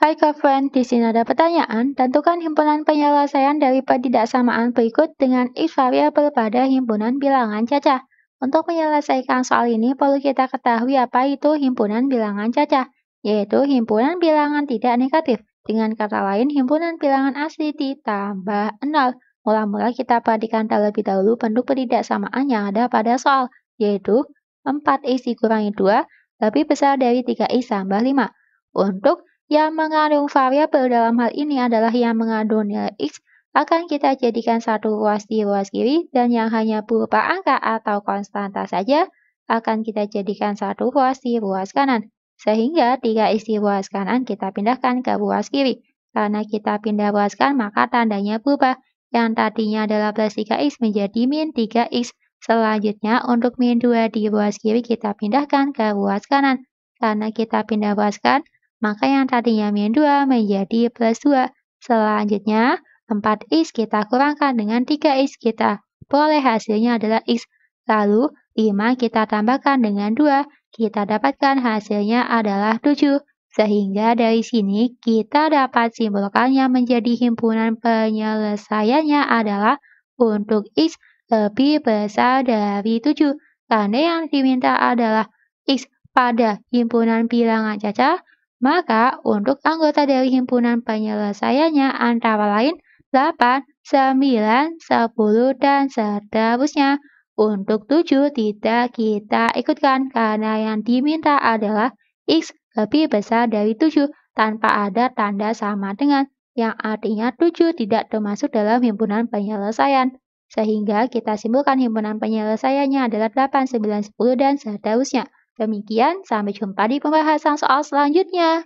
Hai friend, di sini ada pertanyaan. Tentukan himpunan penyelesaian dari pertidaksamaan berikut dengan x variabel pada himpunan bilangan cacah. Untuk menyelesaikan soal ini perlu kita ketahui apa itu himpunan bilangan cacah, yaitu himpunan bilangan tidak negatif. Dengan kata lain, himpunan bilangan asli ditambah 0. Mula-mula kita perhatikan terlebih dahulu bentuk pertidaksamaan yang ada pada soal, yaitu 4x dikurangi 2 lebih besar dari 3x tambah 5. Untuk yang mengandung variabel dalam hal ini adalah yang mengandung nilai X akan kita jadikan satu ruas di ruas kiri dan yang hanya berupa angka atau konstanta saja akan kita jadikan satu ruas di ruas kanan. Sehingga 3x isi ruas kanan kita pindahkan ke ruas kiri. Karena kita pindah ruas kanan maka tandanya berubah. Yang tadinya adalah plus 3x menjadi min 3x. Selanjutnya untuk min 2 di ruas kiri kita pindahkan ke ruas kanan. Karena kita pindah ruas kanan maka yang tadinya min 2 menjadi plus 2. Selanjutnya, 4x kita kurangkan dengan 3x kita. Boleh hasilnya adalah x. Lalu, 5 kita tambahkan dengan 2. Kita dapatkan hasilnya adalah 7. Sehingga dari sini kita dapat simpulkannya menjadi himpunan penyelesaiannya adalah untuk X lebih besar dari 7. Karena yang diminta adalah X pada himpunan bilangan cacah maka untuk anggota dari himpunan penyelesaiannya antara lain 8, 9, 10, dan seterusnya. Untuk 7 tidak kita ikutkan karena yang diminta adalah X lebih besar dari 7 tanpa ada tanda sama dengan yang artinya 7 tidak termasuk dalam himpunan penyelesaian. Sehingga kita simpulkan himpunan penyelesaiannya adalah 8, 9, 10, dan seterusnya. Demikian, sampai jumpa di pembahasan soal selanjutnya.